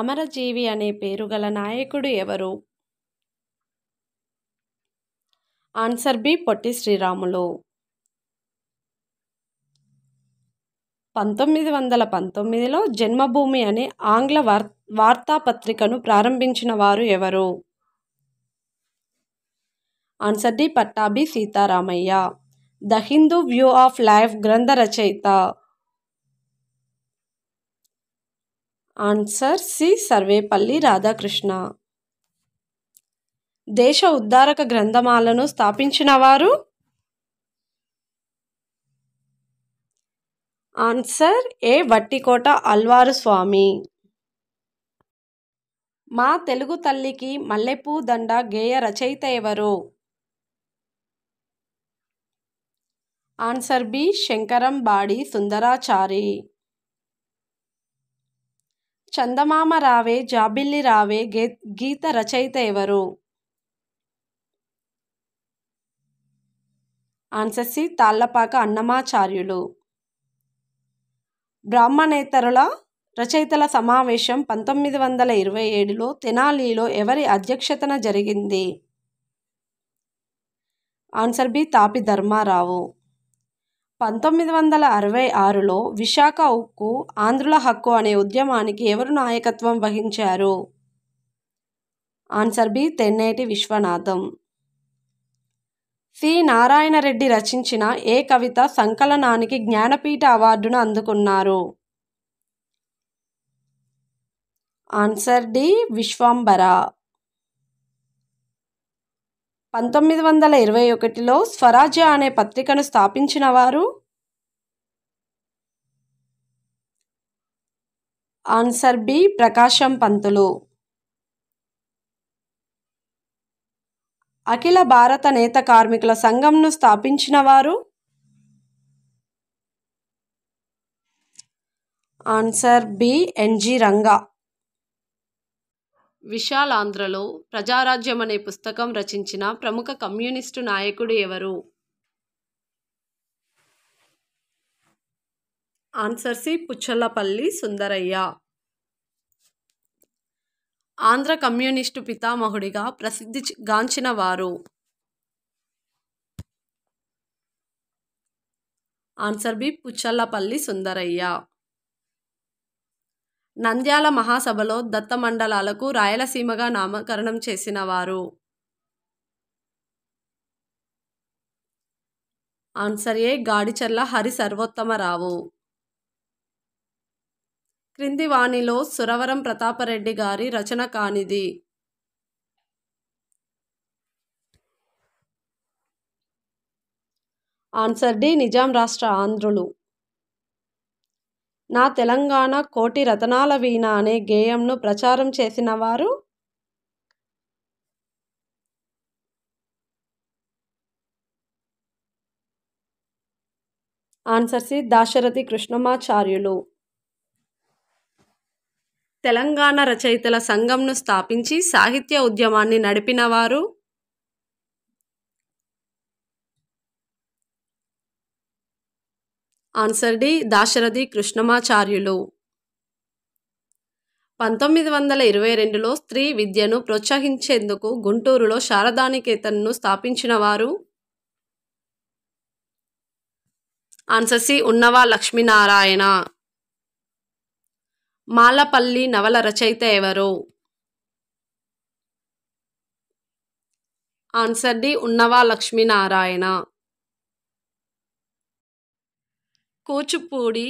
అమరజీవి అనే పేరు గల నాయకుడు ఎవరు ఆన్సర్ బి పొట్టి శ్రీరాములు పంతొమ్మిది వందల పంతొమ్మిదిలో జన్మభూమి అనే ఆంగ్ల వార్ వార్తాపత్రికను ప్రారంభించిన వారు ఎవరు answer D Pattabhi Sitaramayya the Hindu view of life గ్రంథ రచయిత ఆన్సర్ సి సర్వేపల్లి రాధాకృష్ణ దేశ ఉద్ధారక గ్రంథమాలను స్థాపించిన వారు ఆన్సర్ ఏ వట్టికోట అల్వారు స్వామి మా తెలుగు తల్లికి మల్లెపూ దండ గేయ రచయిత ఎవరు answer B Sankarambadi Sundarachari చందమామ రావే జాబిల్లి రావే గే గీత రచయిత ఎవరు ఆన్సర్ సి తాళ్లపాక అన్నమాచార్యులు బ్రాహ్మణేతరుల రచయితల సమావేశం పంతొమ్మిది వందల ఇరవై ఏడులో తెనాలిలో ఎవరి అధ్యక్షతన జరిగింది ఆన్సర్ బి తాపి ధర్మారావు పంతొమ్మిది వందల అరవై ఆరులో విశాఖ ఉక్కు ఆంధ్రుల హక్కు అనే ఉద్యమానికి ఎవరు నాయకత్వం వహించారు answer B Tenneti Viswanatham C Narayana Reddy రచించిన ఏ కవిత సంకలనానికి జ్ఞానపీఠ అవార్డును అందుకున్నారు ఆన్సర్ డి విశ్వాంబర పంతొమ్మిది వందల ఇరవై ఒకటిలో స్వరాజ్య అనే పత్రికను స్థాపించిన వారు ఆన్సర్ బి ప్రకాశం పంతులు అఖిల భారత నేత కార్మికుల సంఘంను స్థాపించిన వారు ఆన్సర్ బి ఎన్జి రంగా విశాలాంధ్రలో ప్రజారాజ్యం అనే పుస్తకం రచించిన ప్రముఖ కమ్యూనిస్టు నాయకుడు ఎవరు answer C Puchalapalli Sundarayya Andhra communist పితామహుడిగా ప్రసిద్ధి గాంచిన వారు ఆన్సర్ బి పుచ్చల్లపల్లి సుందరయ్య నంద్యాల మహాసభలో దత్త మండలాలకు రాయలసీమగా నామకరణం చేసిన వారు ఆన్సర్ ఏ గాడిచర్ల హరి సర్వోత్తమరావు క్రింది వాణిలో సురవరం ప్రతాపరెడ్డి గారి రచన కానిది ఆన్సర్ డి నిజాం రాష్ట్ర ఆంధ్రులు నా తెలంగాణ కోటి రతనాల వీణ అనే గేయంను ప్రచారం చేసిన వారు ఆన్సర్ సి దాశరథి కృష్ణమాచార్యులు తెలంగాణ రచయితల సంఘంను స్థాపించి సాహిత్య ఉద్యమాన్ని నడిపినవారు ఆన్సర్ డి దాశరథి కృష్ణమాచార్యులు పంతొమ్మిది వందల ఇరవై రెండులో స్త్రీ విద్యను ప్రోత్సహించేందుకు గుంటూరులో శారదానికేతన్ను స్థాపించిన వారు ఆన్సర్ సి ఉన్నవా లక్ష్మీనారాయణ మాలపల్లి నవల రచయిత ఎవరు ఆన్సర్ డి ఉన్నవా లక్ష్మీనారాయణ కూచిపూడి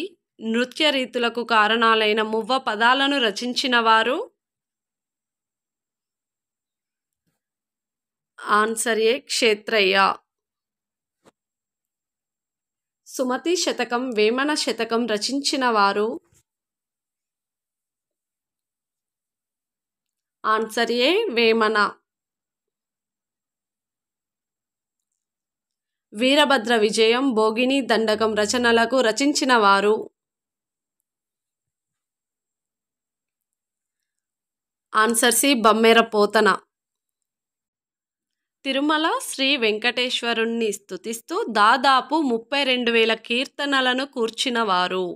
నృత్య రీతులకు కారణాలైన మువ్వ పదాలను రచించినవారు ఆన్సర్ ఏ క్షేత్రయ్య సుమతి శతకం వేమన శతకం రచించిన వారు ఆన్సర్ ఏ వేమన వీరభద్ర విజయం భోగిని దండకం రచనలకు రచించినవారు ఆన్సర్ సి బమ్మెర పోతన తిరుమల శ్రీ వెంకటేశ్వరుణ్ణి స్థుతిస్తూ దాదాపు ముప్పై రెండు వేల కీర్తనలను కూర్చినవారు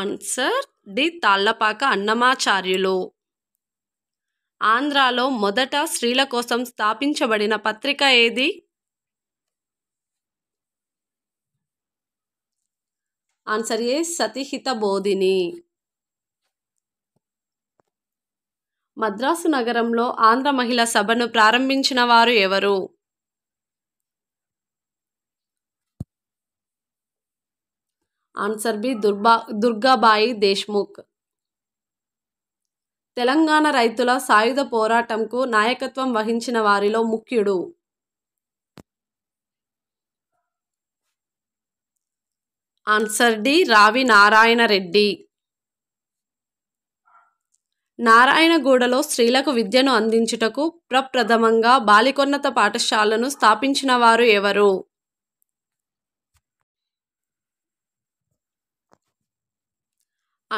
ఆన్సర్ డి తాళ్లపాక అన్నమాచార్యులు ఆంధ్రాలో మొదట స్త్రీల కోసం స్థాపించబడిన పత్రిక ఏది ఆన్సర్ ఏ సతిహిత బోధిని మద్రాసు నగరంలో ఆంధ్ర మహిళ సభను ప్రారంభించిన వారు ఎవరు ఆన్సర్ బి దుర్బా దుర్గాబాయి దేశ్ముఖ్ తెలంగాణ రైతుల సాయుధ పోరాటంకు నాయకత్వం వహించిన వారిలో ముఖ్యుడు ఆన్సర్ డి రావి నారాయణ రెడ్డి నారాయణగూడలో స్త్రీలకు విద్యను అందించుటకు ప్రప్రథమంగా బాలికోన్నత పాఠశాలను స్థాపించిన వారు ఎవరు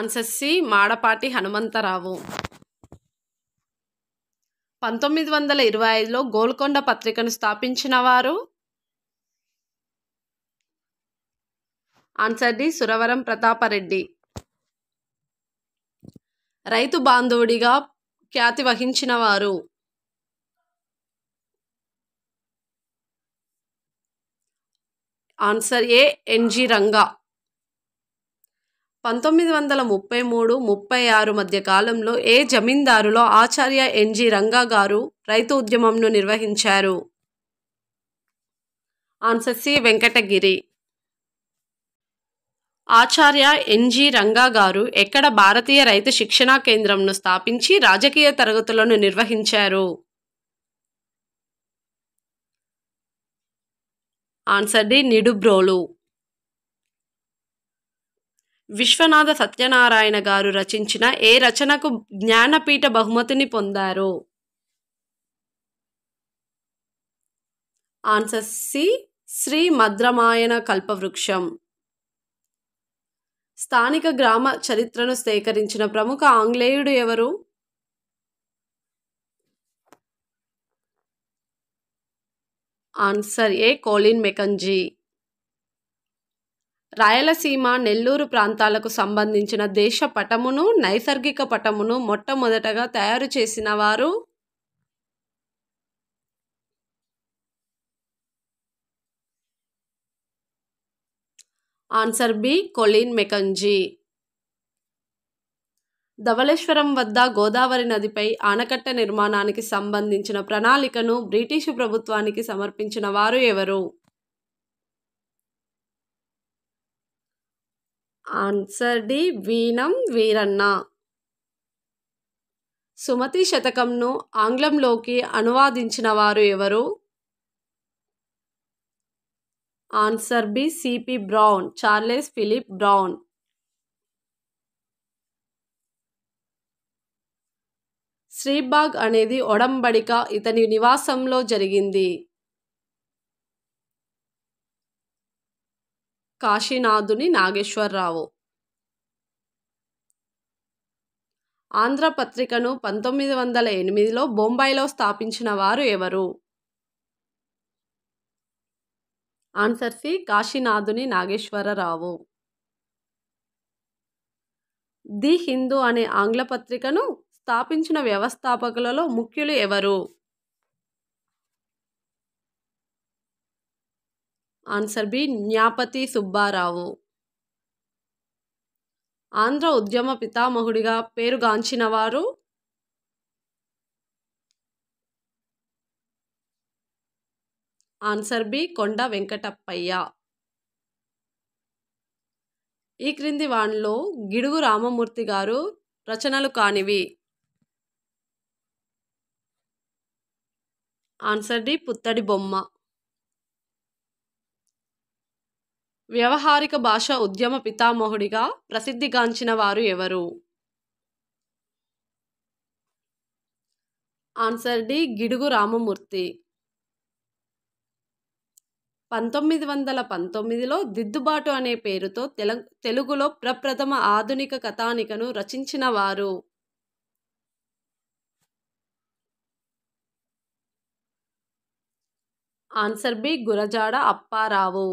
ఆన్సర్ సి మాడపాటి హనుమంతరావు పంతొమ్మిది వందల ఇరవై ఐదులో గోల్కొండ పత్రికను స్థాపించిన వారు ఆన్సర్ డి సురవరం ప్రతాపరెడ్డి రైతు బాంధవుడిగా ఖ్యాతి వహించిన వారు ఆన్సర్ ఏ ఎన్జి రంగా పంతొమ్మిది వందల ముప్పై మూడు ముప్పై ఆరు మధ్య కాలంలో ఏ జమీందారులో ఆచార్య ఎన్జి రంగా గారు రైతు ఉద్యమంను నిర్వహించారు answer C Venkatagiri Acharya N G Ranga గారు ఎక్కడ భారతీయ రైతు శిక్షణా కేంద్రంను స్థాపించి రాజకీయ తరగతులను నిర్వహించారు ఆన్సర్ డి నిడుబ్రోలు విశ్వనాథ సత్యనారాయణ గారు రచించిన ఏ రచనకు జ్ఞానపీఠ బహుమతిని పొందారు ఆన్సర్ సి శ్రీ మద్రమాయణ కల్పవృక్షం స్థానిక గ్రామ చరిత్రను సేకరించిన ప్రముఖ ఆంగ్లేయుడు ఎవరు answer A Colin Mackenzie Rayalaseema Nellore ప్రాంతాలకు సంబంధించిన దేశ పటమును నైసర్గిక పటమును మొట్టమొదటగా తయారు చేసిన వారు answer B Colin Mackenzie Dowleswaram వద్ద గోదావరి నదిపై ఆనకట్ట నిర్మాణానికి సంబంధించిన ప్రణాళికను బ్రిటిషు ప్రభుత్వానికి సమర్పించిన వారు ఎవరు ఆన్సర్ డి వీణం వీరన్న సుమతి శతకంను ఆంగ్లంలోకి అనువాదించిన వారు ఎవరు answer B C P Brown Charles Philip Brown Sribagh అనేది ఒడంబడిక ఇతని నివాసంలో జరిగింది కాశీనాథుని నాగేశ్వరరావు ఆంధ్ర పత్రికను పంతొమ్మిది వందల ఎనిమిదిలో బొంబాయిలో స్థాపించిన వారు ఎవరు answer C Kasinathuni Nageswara Rao the Hindu అనే ఆంగ్ల పత్రికను స్థాపించిన వ్యవస్థాపకులలో ముఖ్యులు ఎవరు ఆన్సర్ బి జ్ఞాపతి సుబ్బారావు ఆంధ్ర ఉద్యమ పితామహుడిగా పేరుగాంచినవారు ఆన్సర్ బి కొండ వెంకటప్పయ్య ఈ క్రింది వాణిలో గిడుగు రామమూర్తి గారు రచనలు కానివి ఆన్సర్ డి పుత్తడి బొమ్మ వ్యవహారిక భాష ఉద్యమ పితామహుడిగా ప్రసిద్ధిగాంచిన వారు ఎవరు ఆన్సర్ డి గిడుగు రామమూర్తి పంతొమ్మిది వందల పంతొమ్మిదిలో దిద్దుబాటు అనే పేరుతో తెల తెలుగులో ప్రప్రథమ ఆధునిక కథానికను రచించిన వారు ఆన్సర్ బి గురజాడ అప్పారావు